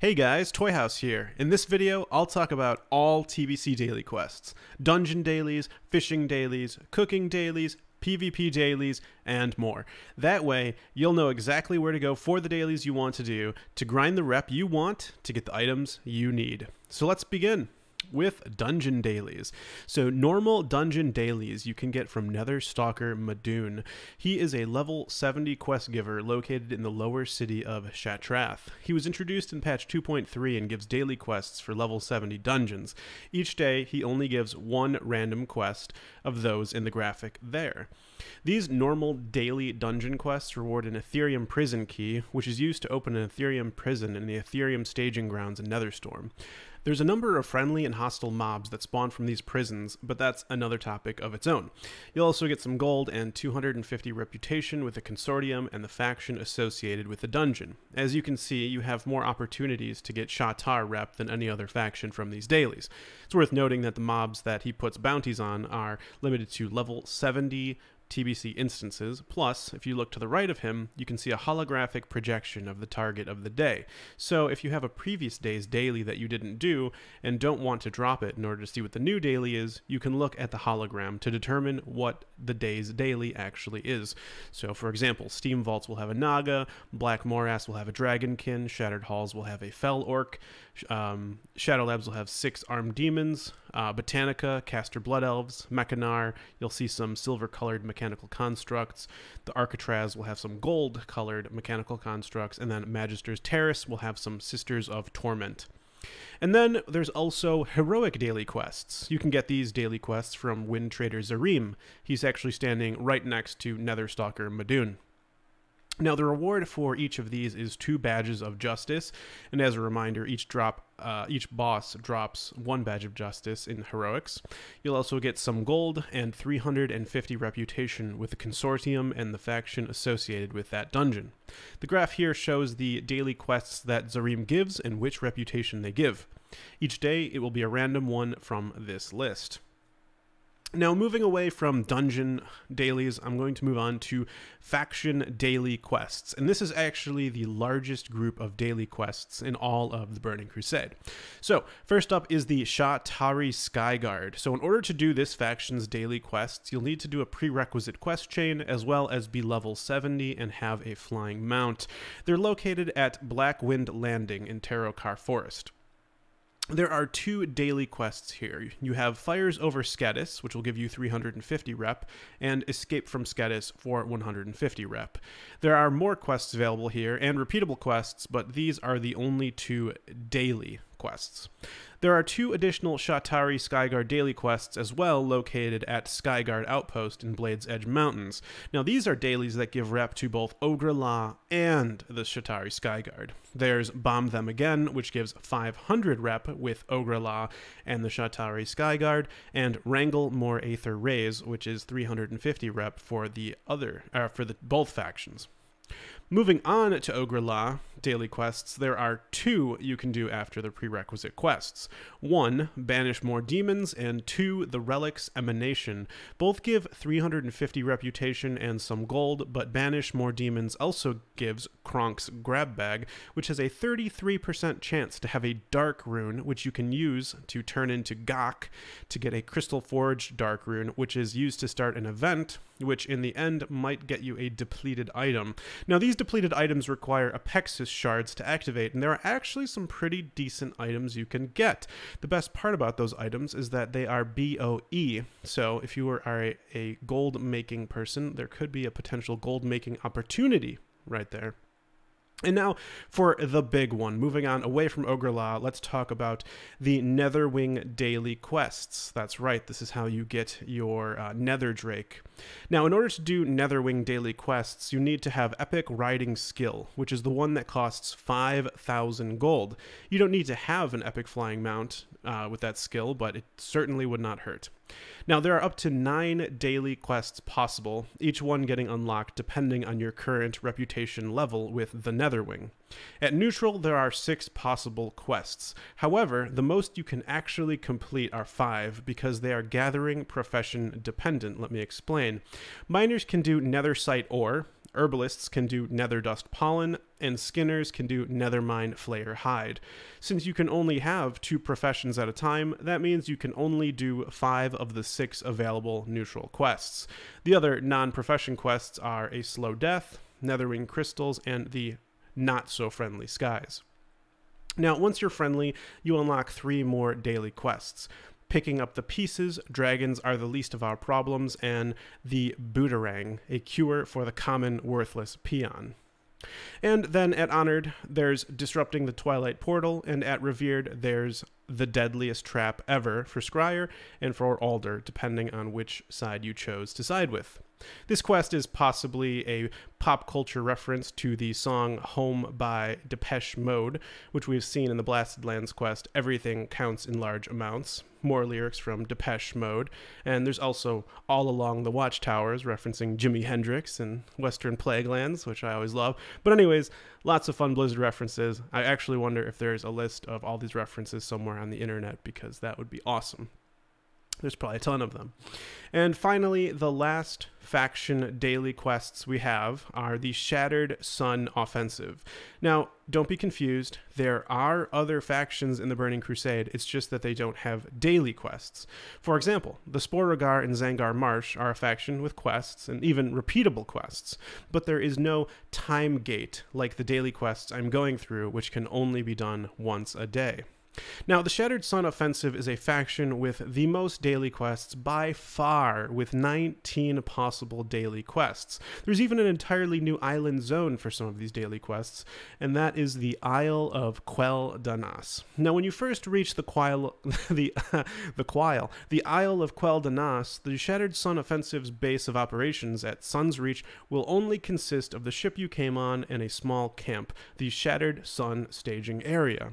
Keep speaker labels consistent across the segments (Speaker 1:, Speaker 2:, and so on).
Speaker 1: Hey guys, Toy House here. In this video, I'll talk about all TBC daily quests. Dungeon dailies, fishing dailies, cooking dailies, PvP dailies, and more. That way, you'll know exactly where to go for the dailies you want to do to grind the rep you want to get the items you need. So let's begin with dungeon dailies. So normal dungeon dailies you can get from Nether Stalker Madoon. He is a level 70 quest giver located in the lower city of Shatrath. He was introduced in patch 2.3 and gives daily quests for level 70 dungeons. Each day he only gives one random quest of those in the graphic there. These normal daily dungeon quests reward an Ethereum prison key, which is used to open an Ethereum prison in the Ethereum staging grounds in Netherstorm. There's a number of friendly and hostile mobs that spawn from these prisons, but that's another topic of its own. You'll also get some gold and 250 reputation with the consortium and the faction associated with the dungeon. As you can see, you have more opportunities to get Shatar rep than any other faction from these dailies. It's worth noting that the mobs that he puts bounties on are limited to level 70, TBC instances. Plus, if you look to the right of him, you can see a holographic projection of the target of the day. So if you have a previous day's daily that you didn't do and don't want to drop it in order to see what the new daily is, you can look at the hologram to determine what the day's daily actually is. So for example, Steam Vaults will have a Naga, Black Morass will have a Dragonkin, Shattered Halls will have a Fell Orc, um, Shadow Labs will have six armed demons, uh, Botanica, Caster Blood Elves, Mechanar. You'll see some silver colored mechanical constructs. The Architraz will have some gold colored mechanical constructs. And then Magister's Terrace will have some Sisters of Torment. And then there's also heroic daily quests. You can get these daily quests from Wind Trader Zarim. He's actually standing right next to Netherstalker Madoon. Now, the reward for each of these is two badges of justice, and as a reminder, each drop, uh, each boss drops one badge of justice in heroics. You'll also get some gold and 350 reputation with the consortium and the faction associated with that dungeon. The graph here shows the daily quests that Zarim gives and which reputation they give. Each day, it will be a random one from this list. Now, moving away from dungeon dailies, I'm going to move on to faction daily quests. And this is actually the largest group of daily quests in all of the Burning Crusade. So, first up is the Shatari Skyguard. So, in order to do this faction's daily quests, you'll need to do a prerequisite quest chain as well as be level 70 and have a flying mount. They're located at Blackwind Landing in Tarokar Forest there are two daily quests here. You have Fires over Skedis, which will give you 350 rep, and Escape from Skedis for 150 rep. There are more quests available here and repeatable quests, but these are the only two daily quests. There are two additional Shatari Skyguard daily quests as well, located at Skyguard Outpost in Blade's Edge Mountains. Now, these are dailies that give rep to both Ogre Law and the Shatari Skyguard. There's Bomb Them Again, which gives 500 rep with Ogre Law and the Shatari Skyguard, and Wrangle More Aether Rays, which is 350 rep for the other, uh, for the both factions. Moving on to Ogre Law, daily quests, there are two you can do after the prerequisite quests. One, Banish More Demons, and two, The Relic's Emanation. Both give 350 reputation and some gold, but Banish More Demons also gives Kronk's Grab Bag, which has a 33% chance to have a Dark Rune, which you can use to turn into Gok to get a Crystal Forged Dark Rune, which is used to start an event, which in the end might get you a depleted item. Now, these depleted items require a Pexus Shards to activate, and there are actually some pretty decent items you can get. The best part about those items is that they are BOE, so if you are a, a gold-making person, there could be a potential gold-making opportunity right there. And now for the big one. Moving on away from Ogrela, let's talk about the Netherwing daily quests. That's right, this is how you get your uh, Nether Drake. Now, in order to do Netherwing daily quests, you need to have Epic Riding Skill, which is the one that costs 5,000 gold. You don't need to have an Epic Flying Mount, uh, with that skill, but it certainly would not hurt. Now, there are up to nine daily quests possible, each one getting unlocked depending on your current reputation level with the Netherwing. At neutral, there are six possible quests. However, the most you can actually complete are five because they are gathering profession dependent. Let me explain. Miners can do Nether Sight Ore, herbalists can do nether dust pollen, and skinners can do nether mine flare hide. Since you can only have two professions at a time, that means you can only do five of the six available neutral quests. The other non-profession quests are a slow death, netherwing crystals, and the not-so-friendly skies. Now, once you're friendly, you unlock three more daily quests picking up the pieces, dragons are the least of our problems, and the Booterang, a cure for the common worthless peon. And then at Honored, there's Disrupting the Twilight Portal, and at Revered, there's The Deadliest Trap Ever for Scryer and for Alder, depending on which side you chose to side with. This quest is possibly a pop culture reference to the song Home by Depeche Mode, which we've seen in the Blasted Lands quest Everything Counts in Large Amounts more lyrics from Depeche Mode, and there's also All Along the Watchtowers, referencing Jimi Hendrix and Western Plaguelands, which I always love. But, anyways, lots of fun Blizzard references. I actually wonder if there's a list of all these references somewhere on the internet because that would be awesome. There's probably a ton of them. And finally, the last faction daily quests we have are the Shattered Sun Offensive. Now, don't be confused. There are other factions in the Burning Crusade, it's just that they don't have daily quests. For example, the Sporogar and Zangar Marsh are a faction with quests, and even repeatable quests, but there is no time gate like the daily quests I'm going through, which can only be done once a day. Now, the Shattered Sun Offensive is a faction with the most daily quests by far, with 19 possible daily quests. There's even an entirely new island zone for some of these daily quests, and that is the Isle of Quel Danas. Now, when you first reach the Quile, the the Quile, the Isle of Quel Danas, the Shattered Sun Offensive's base of operations at Sun's Reach will only consist of the ship you came on and a small camp, the Shattered Sun staging area.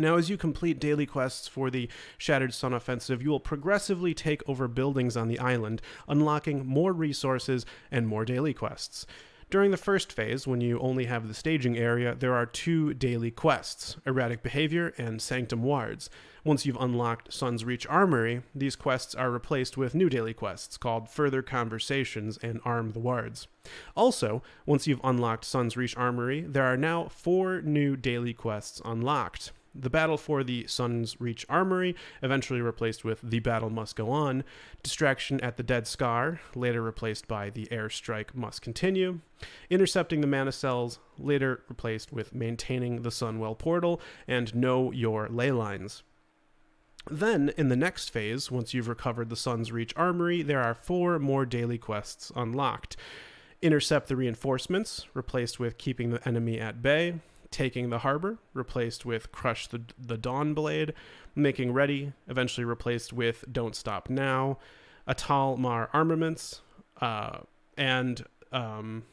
Speaker 1: Now, as you complete daily quests for the Shattered Sun Offensive, you will progressively take over buildings on the island, unlocking more resources and more daily quests. During the first phase, when you only have the staging area, there are two daily quests Erratic Behavior and Sanctum Wards. Once you've unlocked Sun's Reach Armory, these quests are replaced with new daily quests called Further Conversations and Arm the Wards. Also, once you've unlocked Sun's Reach Armory, there are now four new daily quests unlocked the battle for the Sun's Reach Armory, eventually replaced with The Battle Must Go On, Distraction at the Dead Scar, later replaced by The Airstrike Must Continue, Intercepting the mana cells later replaced with Maintaining the Sunwell Portal, and Know Your Ley Lines. Then, in the next phase, once you've recovered the Sun's Reach Armory, there are four more daily quests unlocked intercept the reinforcements, replaced with keeping the enemy at bay, taking the harbor, replaced with crush the, the dawn blade, making ready, eventually replaced with don't stop now, Atal Mar armaments, uh, and um,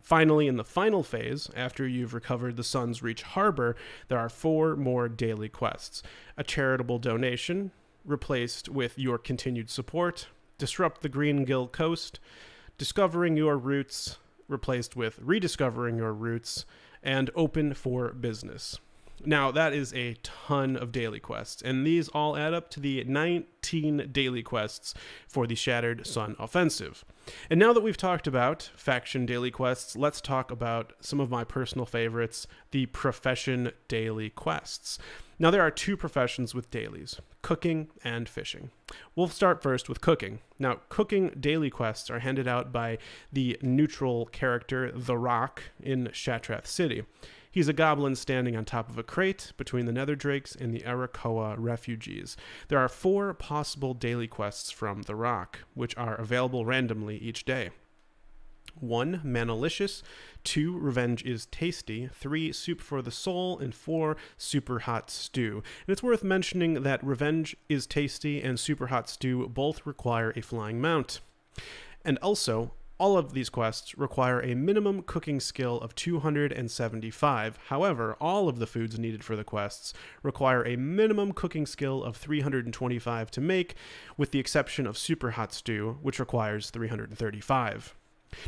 Speaker 1: finally, in the final phase, after you've recovered the Sun's Reach harbor, there are four more daily quests: a charitable donation, replaced with your continued support, disrupt the Green Gill Coast, discovering your roots, replaced with rediscovering your roots, and open for business. Now, that is a ton of daily quests, and these all add up to the 19 daily quests for the Shattered Sun Offensive. And now that we've talked about faction daily quests, let's talk about some of my personal favorites the profession daily quests. Now, there are two professions with dailies cooking and fishing. We'll start first with cooking. Now, cooking daily quests are handed out by the neutral character, The Rock, in Shatrath City. He's a goblin standing on top of a crate between the Nether Drakes and the Arakoa refugees. There are four possible daily quests from The Rock, which are available randomly each day. 1. Manalicious, 2. Revenge is Tasty, 3. Soup for the Soul, and 4. Super Hot Stew. And it's worth mentioning that Revenge is Tasty and Super Hot Stew both require a flying mount. And also, all of these quests require a minimum cooking skill of 275. However, all of the foods needed for the quests require a minimum cooking skill of 325 to make, with the exception of super hot stew, which requires 335.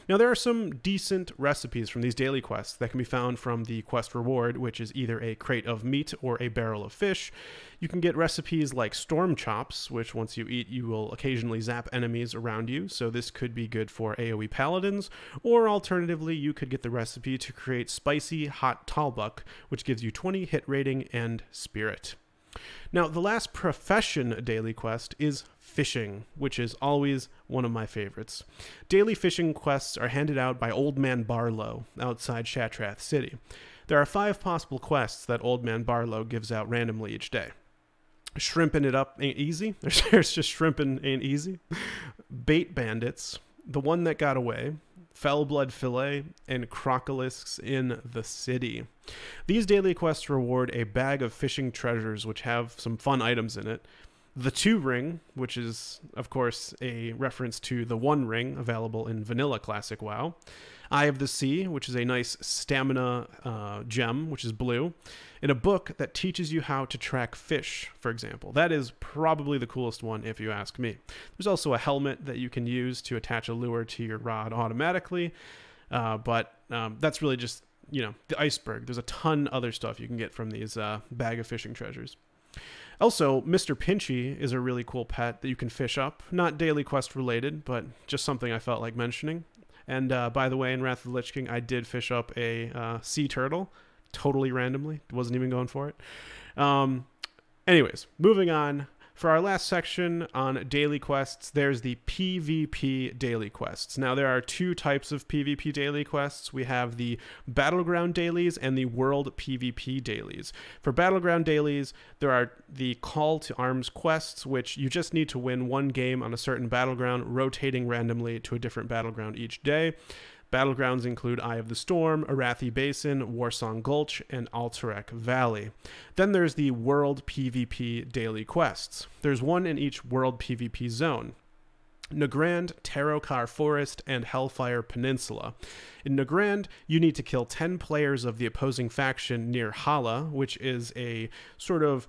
Speaker 1: Now, there are some decent recipes from these daily quests that can be found from the quest reward, which is either a crate of meat or a barrel of fish. You can get recipes like storm chops, which once you eat, you will occasionally zap enemies around you, so this could be good for AoE paladins, or alternatively, you could get the recipe to create spicy hot talbuck, which gives you 20 hit rating and spirit. Now, the last profession daily quest is fishing, which is always one of my favorites. Daily fishing quests are handed out by Old Man Barlow outside Shatrath City. There are five possible quests that Old Man Barlow gives out randomly each day. Shrimping it up ain't easy. There's just shrimping ain't easy. Bait bandits, the one that got away, fell Blood Fillet, and crocolisks in the City. These daily quests reward a bag of fishing treasures, which have some fun items in it. The Two Ring, which is, of course, a reference to the One Ring available in Vanilla Classic WoW. Eye of the Sea, which is a nice stamina uh, gem, which is blue, and a book that teaches you how to track fish, for example. That is probably the coolest one, if you ask me. There's also a helmet that you can use to attach a lure to your rod automatically, uh, but um, that's really just you know the iceberg. There's a ton other stuff you can get from these uh, bag of fishing treasures. Also, Mr. Pinchy is a really cool pet that you can fish up. Not daily quest related, but just something I felt like mentioning. And uh, by the way, in Wrath of the Lich King, I did fish up a uh, sea turtle totally randomly. Wasn't even going for it. Um, anyways, moving on. For our last section on daily quests, there's the PvP daily quests. Now, there are two types of PvP daily quests. We have the Battleground dailies and the World PvP dailies. For Battleground dailies, there are the Call to Arms quests, which you just need to win one game on a certain battleground, rotating randomly to a different battleground each day. Battlegrounds include Eye of the Storm, Arathi Basin, Warsong Gulch, and Altarek Valley. Then there's the World PvP Daily Quests. There's one in each World PvP zone. Nagrand, Tarokar Forest, and Hellfire Peninsula. In Nagrand, you need to kill 10 players of the opposing faction near Hala, which is a sort of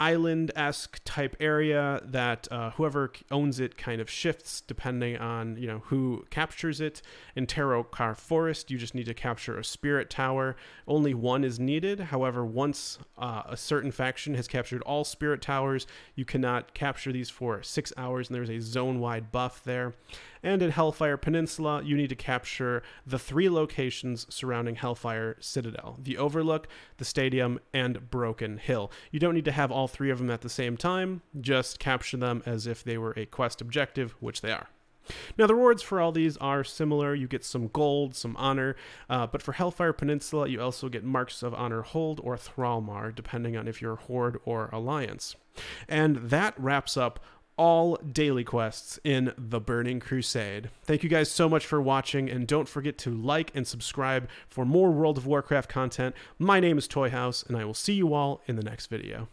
Speaker 1: island esque type area that uh, whoever owns it kind of shifts depending on you know who captures it. In Car Forest, you just need to capture a spirit tower. Only one is needed. However, once uh, a certain faction has captured all spirit towers, you cannot capture these for six hours, and there's a zone wide buff there and at Hellfire Peninsula, you need to capture the three locations surrounding Hellfire Citadel the Overlook, the Stadium, and Broken Hill. You don't need to have all three of them at the same time, just capture them as if they were a quest objective, which they are. Now, the rewards for all these are similar. You get some gold, some honor, uh, but for Hellfire Peninsula, you also get marks of honor hold or Thralmar, depending on if you're Horde or Alliance. And that wraps up all daily quests in The Burning Crusade. Thank you guys so much for watching, and don't forget to like and subscribe for more World of Warcraft content. My name is Toy House, and I will see you all in the next video.